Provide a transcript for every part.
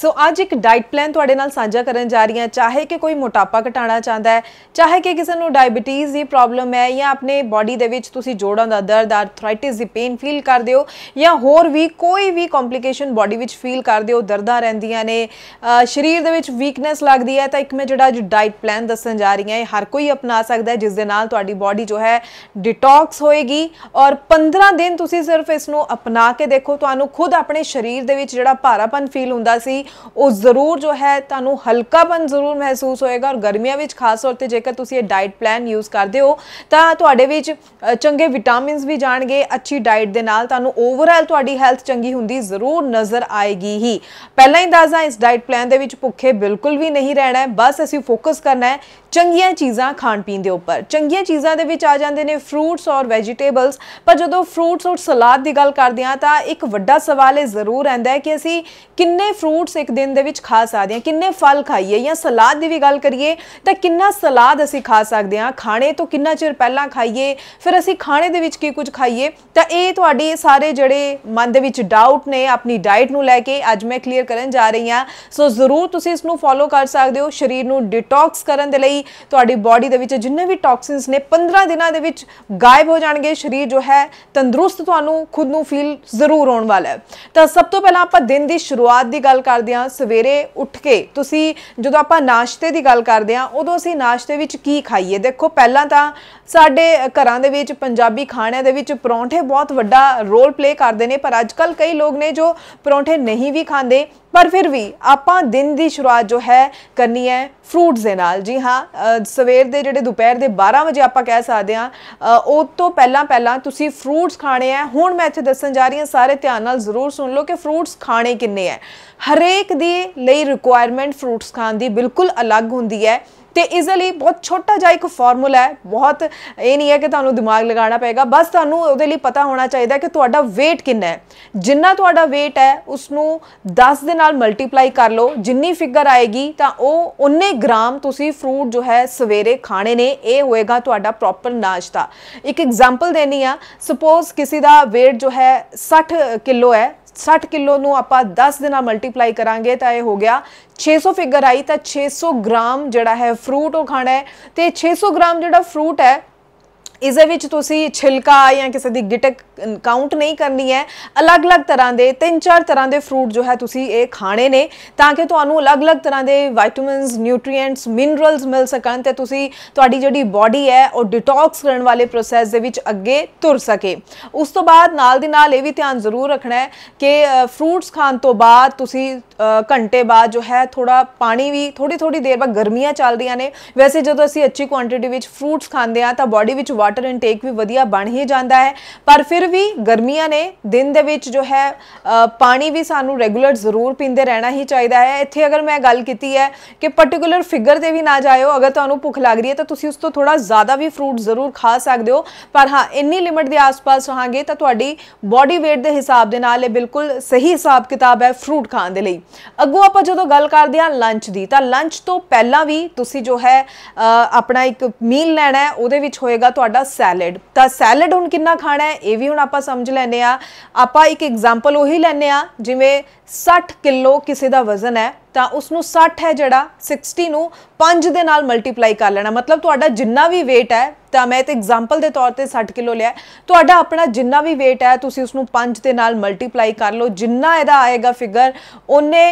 सो अज एक diet plan थोड़े तो नाझा कर जा रही हूँ चाहे कि कोई मोटापा घटाना चाहता है चाहे कि किसी डायबिटीज़ की प्रॉब्लम है या अपने बॉडी के जोड़ों का दर्द आर्थराइटिस की पेन फील कर दौ या होर भी कोई भी कॉम्प्लीकेशन बॉडी फील कर दौ दर्दा रेंदियाँ ने शरीर वीकनैस लगती है तो एक मैं जोड़ा जो डाइट प्लैन दसन जा रही हूँ हर कोई अपना सकता जिस जिस बॉडी जो है डिटॉक्स होएगी और पंद्रह दिन तुम सिर्फ इसको अपना के देखो तो खुद अपने शरीर के भारापन फील हों ਸੀ ਉਹ ਜ਼ਰੂਰ ਜੋ ਹੈ ਤੁਹਾਨੂੰ ਹਲਕਾਪਨ ਜ਼ਰੂਰ ਮਹਿਸੂਸ ਹੋਏਗਾ ਔਰ ਗਰਮੀਆਂ ਵਿੱਚ ਖਾਸ ਤੌਰ ਤੇ ਜੇਕਰ ਤੁਸੀਂ ਇਹ ਡਾਈਟ ਪਲਾਨ ਯੂਜ਼ ਕਰਦੇ ਹੋ ਤਾਂ ਤੁਹਾਡੇ ਵਿੱਚ ਚੰਗੇ ਵਿਟਾਮਿਨਸ ਵੀ ਜਾਣਗੇ ਅੱਛੀ ਡਾਈਟ ਦੇ ਨਾਲ ਤੁਹਾਨੂੰ ਓਵਰਆਲ ਤੁਹਾਡੀ ਹੈਲਥ ਚੰਗੀ ਹੁੰਦੀ ਜ਼ਰੂਰ ਨਜ਼ਰ ਆਏਗੀ ਹੀ ਪਹਿਲਾਂ ਹੀ ਦੱਸਦਾ ਇਸ ਡਾਈਟ ਪਲਾਨ ਦੇ ਵਿੱਚ ਭੁੱਖੇ ਬਿਲਕੁਲ ਵੀ ਨਹੀਂ ਰਹਿਣਾ ਹੈ ਬਸ ਅਸੀਂ ਫੋਕਸ ਕਰਨਾ ਹੈ ਚੰਗੀਆਂ ਚੀਜ਼ਾਂ ਖਾਣ ਪੀਣ ਦੇ ਉੱਪਰ ਚੰਗੀਆਂ ਚੀਜ਼ਾਂ ਦੇ ਵਿੱਚ ਆ ਜਾਂਦੇ ਨੇ ਫਰੂਟਸ ਔਰ ਵੈਜੀਟੇਬਲਸ ਪਰ ਜਦੋਂ ਫਰੂਟਸ ਔਰ ਸਲਾਦ ਦੀ ਗੱਲ ਕਰਦੇ ਆ ਤਾਂ ਇੱਕ ਵੱਡਾ ਸਵਾਲ ਇਹ ਜ਼ਰੂਰ ਰਹਿੰਦਾ ਹੈ ਕਿ ਅਸੀਂ ਕਿੰਨੇ ਫਰੂਟ फ्रूट्स एक दिन के खा सकते हैं किन्ने फल खाइए या सलाद की भी गल करिए कि सलाद असी खा सकते हैं खाने तो कि चेर पहल खाइए फिर असी खाने के कुछ खाइए तो ये थोड़े सारे जड़े मन के डाउट ने अपनी डाइट में लैके अज मैं क्लीयर कर जा रही हाँ सो जरूर तुम इस फॉलो कर सकते हो शरीर में डिटोक्स करने के बॉडी के जिन्हें भी टॉक्सिनस ने पंद्रह दिन के गायब हो जाएंगे शरीर जो है तंदुरुस्त खुद न फील जरूर आने वाला है तो सब तो पहला आप दिन की शुरुआत की गल कर करद सवेरे उठ के ती जो आप नाश्ते की गल करते हैं उदो असी नाश्ते की खाइए देखो पहला तो साढ़े घर पंजाबी खाने के परौंठे बहुत व्डा रोल प्ले करते हैं पर अचक कई लोग ने जो परौंठे नहीं भी खाते ਪਰ ਫਿਰ ਵੀ ਆਪਾਂ ਦਿਨ ਦੀ ਸ਼ੁਰੂਆਤ ਜੋ ਹੈ ਕਰਨੀ ਹੈ ਫਰੂਟਸ ਦੇ ਨਾਲ ਜੀ ਹਾਂ ਸਵੇਰ ਦੇ ਜਿਹੜੇ ਦੁਪਹਿਰ ਦੇ 12 ਵਜੇ ਆਪਾਂ ਕਹਿ ਸਕਦੇ ਆ ਉਹ ਤੋਂ ਪਹਿਲਾਂ ਪਹਿਲਾਂ ਤੁਸੀਂ ਫਰੂਟਸ ਖਾਣੇ ਆ ਹੁਣ ਮੈਂ ਇੱਥੇ ਦੱਸਣ ਜਾ ਰਹੀ ਹਾਂ ਸਾਰੇ ਧਿਆਨ ਨਾਲ ਜ਼ਰੂਰ ਸੁਣ ਲਓ ਕਿ ਫਰੂਟਸ ਖਾਣੇ ਕਿੰਨੇ ਆ ਹਰੇਕ ਦੀ ਲਈ ਰਿਕੁਆਇਰਮੈਂਟ ਫਰੂਟਸ ਖਾਣ ਦੀ ਬਿਲਕੁਲ ਅਲੱਗ ਹੁੰਦੀ ਹੈ ਤੇ ਇਸ ਲਈ ਬਹੁਤ ਛੋਟਾ ਜਿਹਾ ਇੱਕ ਫਾਰਮੂਲਾ ਹੈ ਬਹੁਤ ਇਹ ਨਹੀਂ ਹੈ ਕਿ ਤੁਹਾਨੂੰ ਦਿਮਾਗ ਲਗਾਉਣਾ ਪਏਗਾ ਬਸ ਤੁਹਾਨੂੰ ਉਹਦੇ ਲਈ ਪਤਾ ਹੋਣਾ ਚਾਹੀਦਾ ਕਿ ਤੁਹਾਡਾ weight ਕਿੰਨਾ ਹੈ ਜਿੰਨਾ ਤੁਹਾਡਾ weight ਹੈ ਉਸ ਨੂੰ 10 ਦੇ ਨਾਲ ਮਲਟੀਪਲਾਈ ਕਰ ਲਓ ਜਿੰਨੀ ਫਿਗਰ ਆਏਗੀ ਤਾਂ ਉਹ ਉਨੇ ਗ੍ਰਾਮ ਤੁਸੀਂ ਫਰੂਟ ਜੋ ਹੈ ਸਵੇਰੇ ਖਾਣੇ ਨੇ ਇਹ ਹੋਏਗਾ ਤੁਹਾਡਾ ਪ੍ਰੋਪਰ ਨਾਸ਼ਤਾ ਇੱਕ ਐਗਜ਼ਾਮਪਲ ਦੇਣੀ ਆ ਸਪੋਜ਼ ਕਿਸੇ ਦਾ weight ਜੋ ਹੈ 60 ਕਿਲੋ ਹੈ 60 ਕਿਲੋ ਨੂੰ ਆਪਾਂ 10 ਦੇ ਨਾਲ ਮਲਟੀਪਲਾਈ ਕਰਾਂਗੇ ਤਾਂ ਇਹ ਹੋ ਗਿਆ 600 ਫਿਗਰ ਆਈ ਤਾਂ 600 ਗ੍ਰਾਮ ਜਿਹੜਾ ਹੈ ਫਰੂਟ ਉਹ ਖਾਣਾ ਹੈ ਤੇ 600 ਗ੍ਰਾਮ ਜਿਹੜਾ ਫਰੂਟ ਹੈ इस तो छिलका या किसी की गिटक काउंट नहीं करनी है अलग अलग तरह के तीन चार तरह के फ्रूट जो है तुम ये खाने ने ता कि अलग अलग तरह के वाइटमिनस न्यूट्रीएंट्स मिनरल्स मिल सकन तो जी बॉडी है वो डिटॉक्स करने वाले प्रोसैस अगे तुर सके उस तो बाद ये भी ध्यान जरूर रखना है कि फ्रूट्स खाने तो बाद घंटे बाद जो है थोड़ा पानी भी थोड़ी थोड़ी देर बाद गर्मिया चल रही ने वैसे जो असी अच्छी क्वॉंटिटी फ्रूट्स खाते हैं तो बॉडी वाटर वाटर इनटेक भी वजिया बन ही जाता है पर फिर भी गर्मिया ने दिन के जो है पानी भी सानू रेगूलर जरूर पीते रहना ही चाहिए है इतने अगर मैं गल की है कि पर्टिकुलर फिगर से भी ना जायो अगर तो भुख लग रही है तो तुम उस तो थोड़ा ज़्यादा भी फ्रूट जरूर खा सकते हो पर हाँ इन्नी लिमिट के आस पास रहेंगे तो बॉडी वेट के हिसाब के न बिल्कुल सही हिसाब किताब है फ्रूट खाने के लिए अगों आप जो गल करते हैं लंच की तो लंच तो पहला भी तुम जो है अपना एक मील लैना है वो होएगा ਸਾਡਾ ਸੈਲਡ ਤਾਂ ਸੈਲਡ ਹੁਣ ਕਿੰਨਾ ਖਾਣਾ ਹੈ ਇਹ ਵੀ ਹੁਣ ਆਪਾਂ ਸਮਝ ਲੈਨੇ ਆ ਆਪਾਂ ਇੱਕ ਐਗਜ਼ਾਮਪਲ ਉਹੀ ਲੈਨੇ ਆ ਜਿਵੇਂ 60 ਕਿਲੋ ਕਿਸੇ ਦਾ ਵਜ਼ਨ ਹੈ ਤਾਂ ਉਸ ਨੂੰ 60 ਹੈ ਜਿਹੜਾ 60 ਨੂੰ 5 ਦੇ ਨਾਲ ਮਲਟੀਪਲਾਈ ਕਰ ਲੈਣਾ ਮਤਲਬ ਤੁਹਾਡਾ ਜਿੰਨਾ ਵੀ weight ਹੈ ਤਾਂ ਮੈਂ ਤੇ ਐਗਜ਼ਾਮਪਲ ਦੇ ਤੌਰ ਤੇ 60 ਕਿਲੋ ਲਿਆ ਤੁਹਾਡਾ ਆਪਣਾ ਜਿੰਨਾ ਵੀ weight ਹੈ ਤੁਸੀਂ ਉਸ ਨੂੰ 5 ਦੇ ਨਾਲ ਮਲਟੀਪਲਾਈ ਕਰ ਲਓ ਜਿੰਨਾ ਇਹਦਾ ਆਏਗਾ ਫਿਗਰ ਉਹਨੇ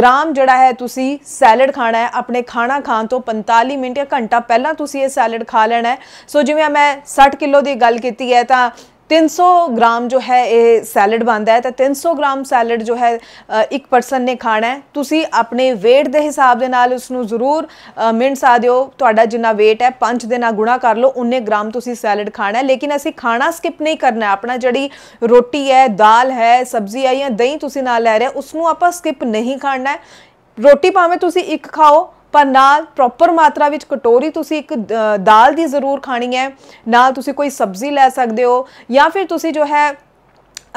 ਗ੍ਰਾਮ ਜਿਹੜਾ ਹੈ ਤੁਸੀਂ ਸੈਲਡ ਖਾਣਾ ਹੈ ਆਪਣੇ ਖਾਣਾ ਖਾਣ ਤੋਂ 45 ਮਿੰਟ ਜਾਂ ਘੰਟਾ ਪਹਿਲਾਂ ਤੁਸੀਂ ਇਹ ਸੈਲਡ ਖਾ ਲੈਣਾ ਸੋ ਜਿਵੇਂ ਮੈਂ 60 ਕਿਲੋ ਦੀ ਗੱਲ ਕੀਤੀ ਹੈ ਤਾਂ तीन सौ ग्राम जो है ये सैलड बनता है तो तीन सौ ग्राम सैलड जो है एक परसन ने खाना है तुम अपने वेट के हिसाब के नाल उस जरूर मिनट्स सा दौ थोड़ा जिन्ना वेट है पंच के ना गुणा कर लो उन्ने ग्राम तुम सैलड खाना है लेकिन असी खाना स्किप नहीं करना अपना जी रोटी है दाल है सब्जी है या दही तुम लै रहे उसू आप स्किप नहीं खाना है रोटी भावें एक खाओ ਪਰ ਨਾਲ ਪ੍ਰੋਪਰ ਮਾਤਰਾ ਵਿੱਚ ਕਟੋਰੀ ਤੁਸੀਂ ਇੱਕ ਦਾਲ ਦੀ ਜ਼ਰੂਰ ਖਾਣੀ ਹੈ ਨਾਲ ਤੁਸੀਂ ਕੋਈ ਸਬਜ਼ੀ ਲੈ ਸਕਦੇ ਹੋ ਜਾਂ ਫਿਰ ਤੁਸੀਂ ਜੋ ਹੈ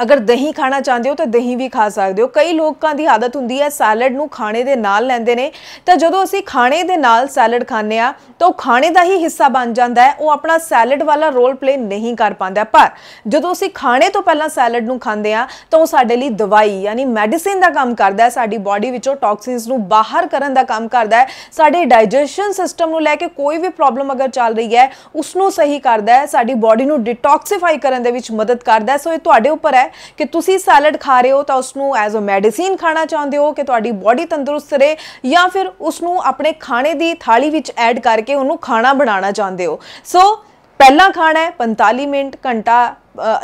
अगर दही खाना चाहते हो तो दही भी खा सकते हो कई लोगों की आदत होंगी है सैलड न खाने के नाल लेंगे ने तो जो असी खाने के नाल सैलड खाने तो खाने का ही हिस्सा बन जाता है वह अपना सैलड वाला रोल प्ले नहीं कर पाता पर जो असी खाने तो पहला सैलड न खाते हैं तो साढ़े लिए दवाई यानी मैडिसिन का काम करता है साड़ी बॉडी टॉक्सिनस बाहर करने काम करता है साढ़े डायजेशन सिस्टम लैके कोई भी प्रॉब्लम अगर चल रही है उसनों सही करता है साड़ी बॉडी डिटॉक्सीफाई करने के मदद करता है सो ये उपर है ਕਿ ਤੁਸੀਂ ਸੈਲਡ ਖਾ ਰਹੇ ਹੋ ਤਾਂ ਉਸ ਨੂੰ ਐਜ਼ ਅ ਮੈਡੀਸਿਨ ਖਾਣਾ ਚਾਹੁੰਦੇ ਹੋ ਕਿ ਤੁਹਾਡੀ ਬਾਡੀ ਤੰਦਰੁਸਤ ਰਹੇ ਜਾਂ ਫਿਰ ਉਸ ਨੂੰ ਆਪਣੇ ਖਾਣੇ ਦੀ ਥਾਲੀ ਵਿੱਚ ਐਡ ਕਰਕੇ ਉਹਨੂੰ ਖਾਣਾ ਬਣਾਉਣਾ ਚਾਹੁੰਦੇ ਹੋ ਸੋ ਪਹਿਲਾਂ ਖਾਣਾ ਹੈ 45 ਮਿੰਟ ਘੰਟਾ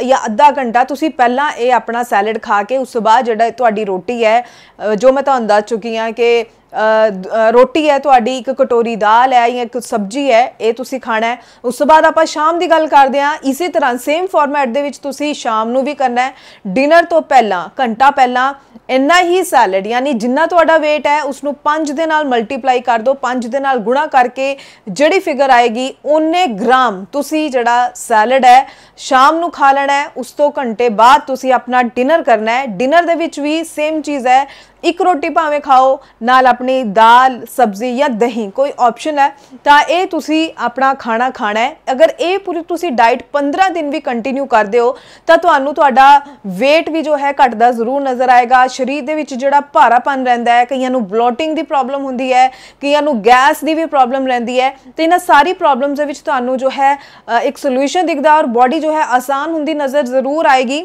ਜਾਂ ਅੱਧਾ ਘੰਟਾ ਤੁਸੀਂ ਪਹਿਲਾਂ ਇਹ ਆਪਣਾ ਸੈਲਡ ਖਾ ਕੇ ਉਸ ਤੋਂ ਬਾਅਦ ਜਿਹੜਾ ਤੁਹਾਡੀ ਰੋਟੀ ਹੈ ਜੋ ਮੈਂ ਤੁਹਾਨੂੰ ਦੱਸ ਚੁੱਕੀ ਹਾਂ ਕਿ ਰੋਟੀ ਹੈ ਤੁਹਾਡੀ ਇੱਕ ਕਟੋਰੀ ਦਾਲ ਹੈ ਜਾਂ ਇੱਕ ਸਬਜ਼ੀ ਹੈ ਇਹ ਤੁਸੀਂ ਖਾਣਾ ਹੈ ਉਸ ਤੋਂ ਬਾਅਦ ਆਪਾਂ ਸ਼ਾਮ ਦੀ ਗੱਲ ਕਰਦੇ ਹਾਂ ਇਸੇ ਤਰ੍ਹਾਂ ਸੇਮ ਫਾਰਮੈਟ ਦੇ ਵਿੱਚ ਤੁਸੀਂ ਸ਼ਾਮ ਨੂੰ ਵੀ ਕਰਨਾ ਹੈ ਡਿਨਰ ਤੋਂ ਪਹਿਲਾਂ ਘੰਟਾ ਪਹਿਲਾਂ ਇੰਨਾ ਹੀ ਸੈਲਡ ਯਾਨੀ ਜਿੰਨਾ ਤੁਹਾਡਾ weight ਹੈ ਉਸ ਨੂੰ 5 ਦੇ ਨਾਲ ਮਲਟੀਪਲਾਈ ਕਰ ਦਿਓ 5 ਦੇ ਨਾਲ ਗੁਣਾ ਕਰਕੇ ਜਿਹੜੀ ਫਿਗਰ ਆਏਗੀ ਉਹਨੇ ਗ੍ਰਾਮ ਤੁਸੀਂ ਜਿਹੜਾ ਸੈਲਡ ਹੈ ਸ਼ਾਮ ਨੂੰ ਖਾ ਲੈਣਾ ਹੈ ਉਸ ਤੋਂ ਘੰਟੇ ਬਾਅਦ ਤੁਸੀਂ ਆਪਣਾ ਡਿਨਰ ਕਰਨਾ ਹੈ ਡਿਨਰ ਦੇ ਵਿੱਚ ਵੀ ਸੇਮ ਚੀਜ਼ ਹੈ एक रोटी भावें खाओ नाल अपनी दाल सब्जी या दही कोई ऑप्शन है तो यह अपना खाना खाना है अगर ये पूरी डाइट पंद्रह दिन भी कंटिन्यू कर दूसरा तो वेट भी जो है घटता जरूर नज़र आएगा शरीर के जो भारापन रहा है कईयन बलोटिंग की प्रॉब्लम होंगी है कईयन गैस की भी प्रॉब्लम रही है तो इन सारी प्रॉब्लम जो है एक सोल्यूशन दिखता और बॉडी जो है आसान होंगी नज़र जरूर आएगी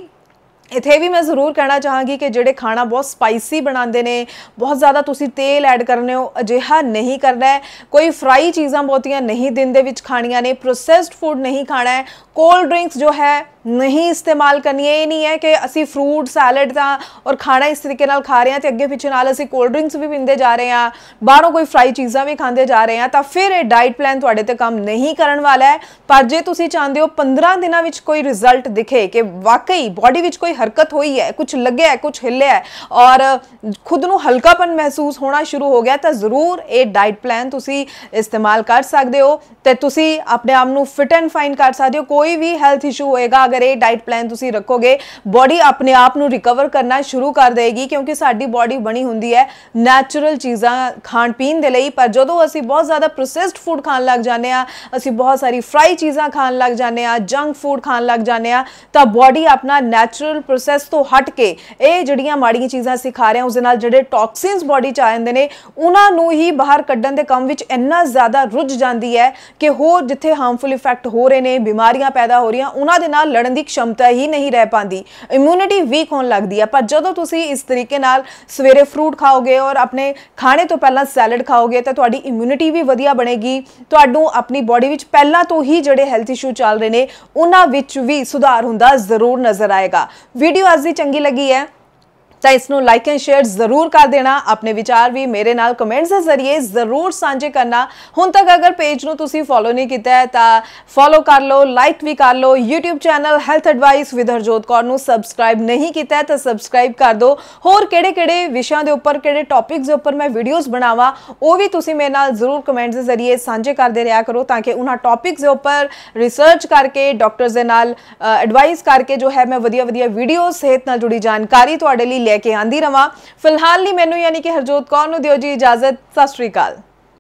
इतने भी मैं जरूर कहना चाहगी कि जोड़े खाना बहुत स्पाइसी बनाते हैं बहुत ज़्यादा तुम तेल ऐड करने अजिहा नहीं करना है कोई फ्राई चीज़ा बहुत नहीं दिन के खानिया ने प्रोसैसड फूड नहीं खाना है कोल्ड ड्रिंक्स जो है नहीं इस्तेमाल करनी है ये नहीं है कि असी फ्रूट सैलड हाँ और खाना इस तरीके खा रहे हैं तो अगे पिछे ना असं कोल्ड ड्रिंक्स भी पीते जा रहे हैं बहरों कोई फ्राई चीज़ा भी खाते जा रहे हैं तो फिर यह डाइट प्लैन थोड़े तो कम नहीं कर वाला है पर जे तुम चाहते हो पंद्रह दिन कोई रिजल्ट दिखे कि वाकई बॉडी कोई हरकत हुई है कुछ लगे है कुछ हिले है और खुद को हल्कापन महसूस होना शुरू हो गया तो जरूर ये डाइट प्लैन इस्तेमाल कर सकते हो तो अपने आपू फिट एंड फाइन कर सकते हो कोई भी हैल्थ इशू होएगा अगर अगर ये डाइट प्लान रखोगे बॉडी अपने आप न रिकवर करना शुरू कर देगी क्योंकि साड़ी बॉडी बनी होंगी है नैचुरल चीज़ा खाण पीन के पर जो असी बहुत ज़्यादा प्रोसैसड फूड खाने लग जाने असी बहुत सारी फ्राई चीज़ा खाने लग जाने जंक फूड खाने लग जाने तो बॉडी अपना नैचुरल प्रोसैस तो हट के ये जड़िया माड़िया चीज़ा असं खा रहे उसके उस जो बॉडी आ जाते हैं उन्होंने ही बाहर क्डन के काम इन्ना ज़्यादा रुझ जाती है कि होर जिते हार्मफुल इफेक्ट हो रहे हैं बीमारियां पैदा हो रही उन्होंने लड़न की क्षमता ही नहीं रह पाती इम्यूनिटी वीक होने लगती है पर जो तीन इस तरीके सवेरे फ्रूट खाओगे और अपने खाने तो पहला सैलड खाओगे तो इम्यूनिटी भी वजिया बनेगी तो अपनी बॉडी पहला तो ही जोड़े हैल्थ इशू चल रहे हैं उन्होंने भी सुधार हों जरूर नजर आएगा वीडियो अज की चंकी लगी है ਤਾਂ ਇਸ ਨੂੰ ਲਾਈਕ ਐਂਡ ਸ਼ੇਅਰ ਜ਼ਰੂਰ ਕਰ ਦੇਣਾ ਆਪਣੇ ਵਿਚਾਰ ਵੀ ਮੇਰੇ ਨਾਲ ਕਮੈਂਟਸ ਦੇ ਜ਼ਰੀਏ ਜ਼ਰੂਰ ਸਾਂਝੇ ਕਰਨਾ ਹੁਣ ਤੱਕ ਅਗਰ ਪੇਜ ਨੂੰ ਤੁਸੀਂ ਫੋਲੋ ਨਹੀਂ ਕੀਤਾ ਹੈ ਤਾਂ ਫੋਲੋ ਕਰ ਲਓ ਲਾਈਕ ਵੀ ਕਰ ਲਓ YouTube channel health advice with Harjot Kaur ਨੂੰ ਸਬਸਕ੍ਰਾਈਬ ਨਹੀਂ ਕੀਤਾ ਹੈ ਤਾਂ ਸਬਸਕ੍ਰਾਈਬ ਕਰ ਦਿਓ ਹੋਰ ਕਿਹੜੇ-ਕਿਹੜੇ ਵਿਸ਼ਿਆਂ ਦੇ ਉੱਪਰ ਕਿਹੜੇ ਟੌਪਿਕਸ ਦੇ ਉੱਪਰ ਮੈਂ ਵੀਡੀਓਜ਼ ਬਣਾਵਾਂ ਉਹ ਵੀ ਤੁਸੀਂ ਮੇਰੇ ਨਾਲ ਜ਼ਰੂਰ ਕਮੈਂਟਸ ਦੇ ਜ਼ਰੀਏ ਸਾਂਝੇ ਕਰਦੇ ਰਿਹਾ ਕਰੋ ਤਾਂ ਕਿ ਉਹਨਾਂ ਟੌਪਿਕਸ ਦੇ ਉੱਪਰ ਰਿਸਰਚ ਕਰਕੇ ਡਾਕਟਰਸ ਦੇ ਨਾਲ ਐਡਵਾਈਸ ਕਰਕੇ ਜੋ ਹੈ ਮੈਂ ਵਧੀਆ ਵਧੀਆ ਵੀਡੀਓਜ਼ ਸਿਹਤ ਨਾਲ ਜੁੜੀ ਜਾਣਕਾਰੀ ਤੁਹਾਡੇ ਲਈ ਲੈ ਕੇ ਆਂਦੀ ਰਵਾਂ ਫਿਲਹਾਲ ਲਈ ਮੈਨੂੰ ਯਾਨੀ ਕਿ ਹਰਜੋਤ ਕੌਰ ਨੂੰ ਦਿਓ ਜੀ ਇਜਾਜ਼ਤ ਸਤਿ ਸ਼੍ਰੀ ਅਕਾਲ